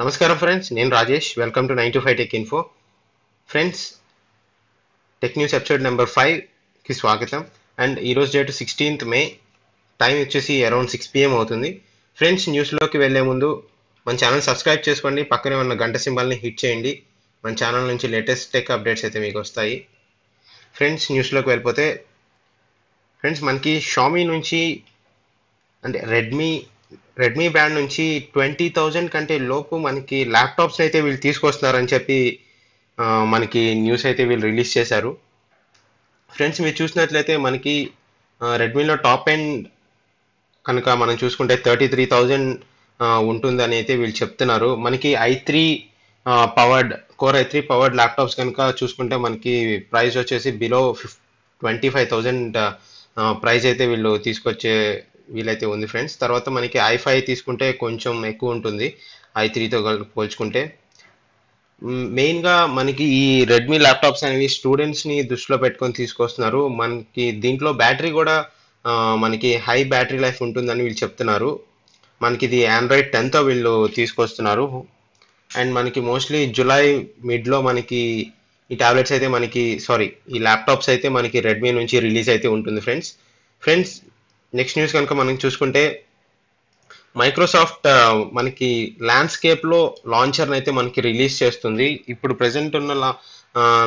నమస్కారం ఫ్రెండ్స్ నేను Rajesh welcome to nine two five tech info friends tech news episode number ఫైవ్కి స్వాగతం and ఈరోజు డేట్ సిక్స్టీన్త్ మే టైం వచ్చేసి అరౌండ్ సిక్స్ పిఎం అవుతుంది ఫ్రెండ్స్ న్యూస్లోకి వెళ్లే ముందు మన ఛానల్ సబ్స్క్రైబ్ చేసుకోండి పక్కనే ఉన్న గంట సింబల్ని హిట్ చేయండి మన ఛానల్ నుంచి లేటెస్ట్ టెక్ అప్డేట్స్ అయితే మీకు వస్తాయి ఫ్రెండ్స్ న్యూస్లోకి వెళ్ళిపోతే ఫ్రెండ్స్ మనకి షామీ నుంచి అంటే రెడ్మీ రెడ్మీ బ్యాండ్ నుంచి ట్వంటీ థౌజండ్ కంటే లోపు మనకి ల్యాప్టాప్స్ అయితే వీళ్ళు తీసుకొస్తున్నారని చెప్పి మనకి న్యూస్ అయితే వీళ్ళు రిలీజ్ చేశారు ఫ్రెండ్స్ మీరు చూసినట్లయితే మనకి రెడ్మీలో టాప్ ఎండ్ కనుక మనం చూసుకుంటే థర్టీ త్రీ థౌజండ్ ఉంటుందని అయితే వీళ్ళు చెప్తున్నారు మనకి I three powered core I three powered laptops కనుక చూసుకుంటే మనకి ప్రైస్ వచ్చేసి బిలో ఫిఫ్ ట్వంటీ ఫైవ్ థౌజండ్ ప్రైస్ అయితే వీళ్ళు తీసుకొచ్చే వీలైతే ఉంది ఫ్రెండ్స్ తర్వాత మనకి ఐ ఫైవ్ తీసుకుంటే కొంచెం ఎక్కువ ఉంటుంది ఐ త్రీతో పోల్చుకుంటే మెయిన్గా మనకి ఈ రెడ్మీ ల్యాప్టాప్స్ అనేవి స్టూడెంట్స్ని దృష్టిలో పెట్టుకొని తీసుకొస్తున్నారు మనకి దీంట్లో బ్యాటరీ కూడా మనకి హై బ్యాటరీ లైఫ్ ఉంటుందని వీళ్ళు చెప్తున్నారు మనకి ఇది ఆండ్రాయిడ్ టెన్తో వీళ్ళు తీసుకొస్తున్నారు అండ్ మనకి మోస్ట్లీ జూలై మిడ్లో మనకి ఈ ట్యాబ్లెట్స్ అయితే మనకి సారీ ఈ ల్యాప్టాప్స్ అయితే మనకి రెడ్మీ నుంచి రిలీజ్ అయితే ఉంటుంది ఫ్రెండ్స్ ఫ్రెండ్స్ నెక్స్ట్ న్యూస్ కనుక మనం చూసుకుంటే మైక్రోసాఫ్ట్ మనకి ల్యాండ్స్కేప్లో లాంచర్ని అయితే మనకి రిలీజ్ చేస్తుంది ఇప్పుడు ప్రజెంట్ ఉన్న లా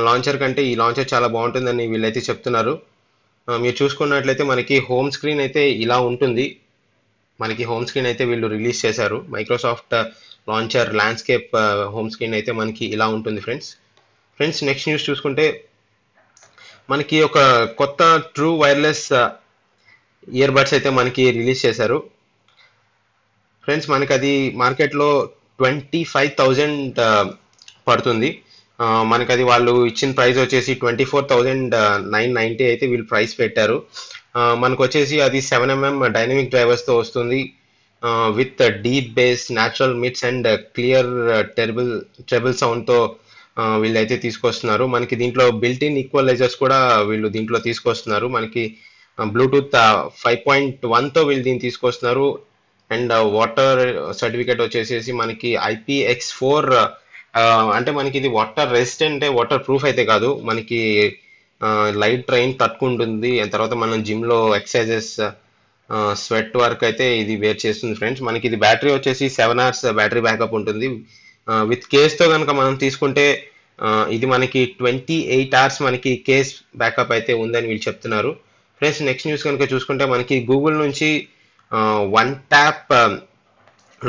లాంచర్ కంటే ఈ లాంచర్ చాలా బాగుంటుందని వీళ్ళైతే చెప్తున్నారు మీరు చూసుకున్నట్లయితే మనకి హోమ్ స్క్రీన్ అయితే ఇలా ఉంటుంది మనకి హోమ్ స్క్రీన్ అయితే వీళ్ళు రిలీజ్ చేశారు Microsoft launcher landscape home screen అయితే మనకి ఇలా ఉంటుంది ఫ్రెండ్స్ ఫ్రెండ్స్ నెక్స్ట్ న్యూస్ చూసుకుంటే మనకి ఒక కొత్త ట్రూ వైర్లెస్ ఇయర్ బడ్స్ అయితే మనకి రిలీజ్ చేశారు ఫ్రెండ్స్ మనకి అది మార్కెట్లో ట్వంటీ ఫైవ్ థౌజండ్ పడుతుంది మనకి అది వాళ్ళు ఇచ్చిన ప్రైస్ వచ్చేసి twenty four thousand nine ninety అయితే వీళ్ళు ప్రైస్ పెట్టారు మనకు వచ్చేసి అది సెవెన్ ఎంఎం డైనమిక్ డ్రైవర్స్తో వస్తుంది with deep bass natural mids and clear treble treble సౌండ్తో వీళ్ళైతే తీసుకొస్తున్నారు మనకి దీంట్లో బిల్ట్ ఇన్ ఈక్వలైజర్స్ కూడా వీళ్ళు దీంట్లో తీసుకొస్తున్నారు మనకి బ్లూటూత్ ఫైవ్ పాయింట్ వన్తో వీళ్ళు దీన్ని తీసుకొస్తున్నారు అండ్ వాటర్ సర్టిఫికేట్ వచ్చేసేసి మనకి ఐపీఎక్స్ ఫోర్ అంటే మనకి ఇది వాటర్ రెసిస్టెంట్ వాటర్ ప్రూఫ్ అయితే కాదు మనకి లైట్ ట్రైన్ తట్టుకుంటుంది తర్వాత మనం జిమ్లో ఎక్సర్సైజెస్ స్వెట్ వర్క్ అయితే ఇది వేర్ చేస్తుంది ఫ్రెండ్స్ మనకి ఇది బ్యాటరీ వచ్చేసి సెవెన్ అవర్స్ బ్యాటరీ బ్యాకప్ ఉంటుంది విత్ కేస్తో కనుక మనం తీసుకుంటే ఇది మనకి ట్వంటీ ఎయిట్ అవర్స్ మనకి కేస్ బ్యాకప్ అయితే ఉందని వీళ్ళు చెప్తున్నారు ఫ్రెండ్స్ నెక్స్ట్ న్యూస్ కనుక చూసుకుంటే మనకి గూగుల్ నుంచి వన్ ట్యాప్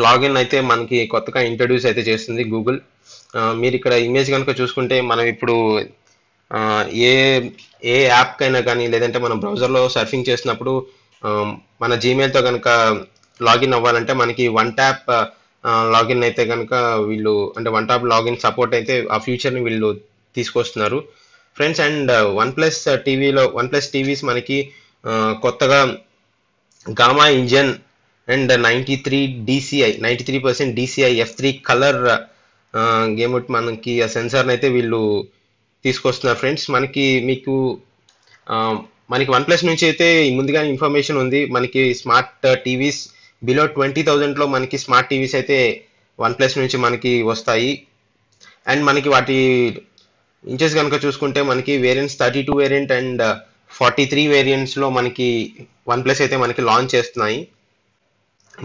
లాగిన్ అయితే మనకి కొత్తగా ఇంట్రడ్యూస్ అయితే చేస్తుంది గూగుల్ మీరు ఇక్కడ ఇమేజ్ కనుక చూసుకుంటే మనం ఇప్పుడు ఏ ఏ యాప్కైనా కానీ లేదంటే మనం బ్రౌజర్లో సర్ఫింగ్ చేసినప్పుడు మన జీమెయిల్తో కనుక లాగిన్ అవ్వాలంటే మనకి వన్ ట్యాప్ లాగిన్ అయితే కనుక వీళ్ళు అంటే వన్ ట్యాప్ లాగిన్ సపోర్ట్ అయితే ఆ ఫ్యూచర్ని వీళ్ళు తీసుకొస్తున్నారు ఫ్రెండ్స్ అండ్ వన్ ప్లస్ టీవీలో వన్ ప్లస్ టీవీస్ మనకి uh, కొత్తగా gamma engine and ninety three DCI ninety three percent DCI F three colour game మనకి ఆ సెన్సార్ని అయితే వీళ్ళు తీసుకొస్తున్నారు ఫ్రెండ్స్ మనకి మీకు మనకి వన్ ప్లస్ నుంచి అయితే ముందుగా ఇన్ఫర్మేషన్ ఉంది మనకి స్మార్ట్ టీవీస్ బిలో ట్వంటీ థౌజండ్లో మనకి స్మార్ట్ టీవీస్ అయితే వన్ ప్లస్ నుంచి మనకి వస్తాయి అండ్ మనకి వాటి ఇంచెస్ కనుక చూసుకుంటే మనకి variants thirty two variant and forty three వేరియంట్స్లో మనకి వన్ ప్లస్ అయితే మనకి లాంచ్ చేస్తున్నాయి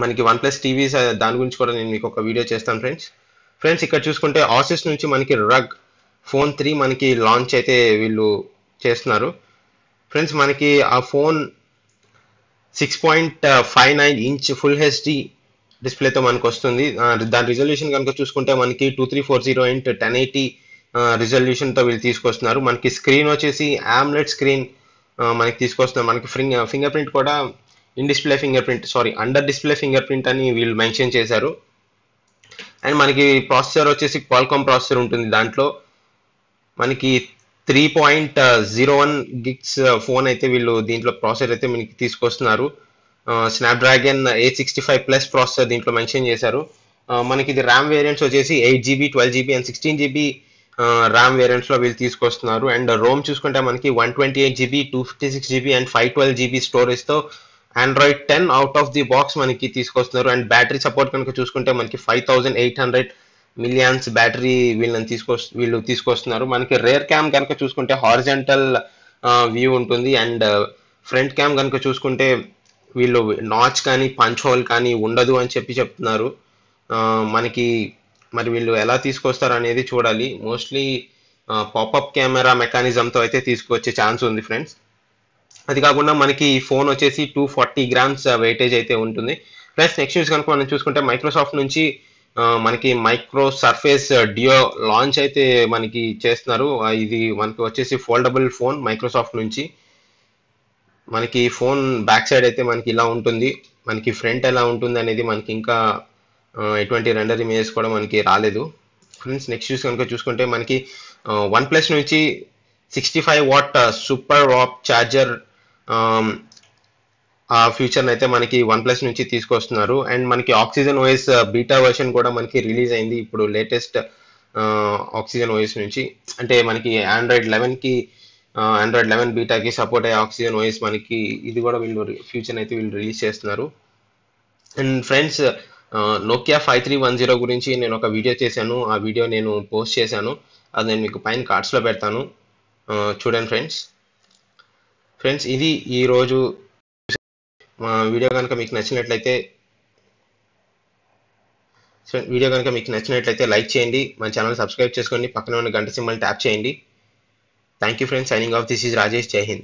మనకి వన్ ప్లస్ టీవీస్ దాని గురించి కూడా నేను మీకు ఒక వీడియో చేస్తాను ఫ్రెండ్స్ ఫ్రెండ్స్ ఇక్కడ చూసుకుంటే ఆసిస్ నుంచి మనకి రగ్ ఫోన్ త్రీ మనకి లాంచ్ అయితే వీళ్ళు చేస్తున్నారు ఫ్రెండ్స్ మనకి ఆ phone six point five nine inch full HD డిస్ప్లేతో మనకు వస్తుంది దాని రిజల్యూషన్ కనుక చూసుకుంటే మనకి two three four zero into ten eighty రిజల్యూషన్తో వీళ్ళు తీసుకొస్తున్నారు మనకి స్క్రీన్ వచ్చేసి ఆమ్లెట్ స్క్రీన్ మనకి తీసుకొస్తున్నారు మనకి ఫింగర్ ప్రింట్ కూడా in display fingerprint sorry under display fingerprint అని వీళ్ళు మెన్షన్ చేశారు అండ్ మనకి ప్రాసెసర్ వచ్చేసి క్వాల్కామ్ ప్రాసెసర్ ఉంటుంది దాంట్లో మనకి three point zero one gigs phone అయితే వీళ్ళు దీంట్లో ప్రాసెసర్ అయితే మనకి తీసుకొస్తున్నారు Snapdragon eight sixty five plus processor దీంట్లో మెన్షన్ చేశారు మనకి ఇది ర్యామ్ వేరియంట్స్ వచ్చేసి eight GB twelve GB and sixteen GB RAM variants లో వీళ్ళు తీసుకొస్తున్నారు అండ్ రోమ్ చూసుకుంటే మనకి one twenty eight GB two fifty six GB and five twelve GB storage తో Android ten out of the box మనకి తీసుకొస్తున్నారు and battery support కనుక చూసుకుంటే మనకి five thousand eight hundred millions battery వీళ్ళని తీసుకొస్ వీళ్ళు తీసుకొస్తున్నారు మనకి రేర్ క్యామ్ కనుక చూసుకుంటే హారిజెంటల్ వ్యూ ఉంటుంది అండ్ ఫ్రంట్ క్యామ్ కనుక చూసుకుంటే వీళ్ళు నాచ్ కానీ పంచ్ హోల్ కానీ ఉండదు అని చెప్పి చెప్తున్నారు మనకి మరి వీళ్ళు ఎలా తీసుకొస్తారు అనేది చూడాలి మోస్ట్లీ పాపప్ కెమెరా మెకానిజంతో అయితే తీసుకొచ్చే ఛాన్స్ ఉంది ఫ్రెండ్స్ అది కాకుండా మనకి ఈ ఫోన్ వచ్చేసి టూ ఫార్టీ గ్రామ్స్ వెయిటేజ్ అయితే ఉంటుంది ప్లస్ నెక్స్ట్ యూస్ కనుక మనం చూసుకుంటే మైక్రోసాఫ్ట్ నుంచి మనకి మైక్రో సర్ఫేస్ డియో లాంచ్ అయితే మనకి చేస్తున్నారు ఇది మనకి వచ్చేసి ఫోల్డబుల్ ఫోన్ మైక్రోసాఫ్ట్ నుంచి మనకి ఫోన్ బ్యాక్ సైడ్ అయితే మనకి ఇలా ఉంటుంది మనకి ఫ్రంట్ ఎలా ఉంటుంది అనేది మనకి ఇంకా ఎటువంటి రెండర్ ఇమేజెస్ కూడా మనకి రాలేదు ఫ్రెండ్స్ నెక్స్ట్ చూసి కనుక చూసుకుంటే మనకి వన్ ప్లస్ నుంచి sixty five watt super warp charger ఆ ఫ్యూచర్ని అయితే మనకి వన్ ప్లస్ నుంచి తీసుకొస్తున్నారు అండ్ మనకి ఆక్సిజన్ ఓఎస్ బీటా వర్షన్ కూడా మనకి రిలీజ్ అయింది ఇప్పుడు లేటెస్ట్ ఆక్సిజన్ ఓఎస్ నుంచి అంటే మనకి ఆండ్రాయిడ్ లెవెన్కి ఆండ్రాయిడ్ లెవెన్ బీటాకి సపోర్ట్ అయ్యే ఆక్సిజన్ ఓఎస్ మనకి ఇది కూడా వీళ్ళు ఫ్యూచర్ అయితే వీళ్ళు రిలీజ్ చేస్తున్నారు and friends Nokia five three one zero గురించి నేను ఒక వీడియో చేశాను ఆ వీడియో నేను పోస్ట్ చేశాను అది నేను మీకు పైన కార్డ్స్లో పెడతాను చూడండి ఫ్రెండ్స్ ఫ్రెండ్స్ ఇది ఈరోజు మా వీడియో కనుక మీకు నచ్చినట్లయితే వీడియో కనుక మీకు నచ్చినట్లయితే లైక్ చేయండి మన ఛానల్ సబ్స్క్రైబ్ చేసుకోండి పక్కన ఉన్న గంట సింబల్ ట్యాప్ చేయండి thank you friends signing off this is Rajesh జై హింద్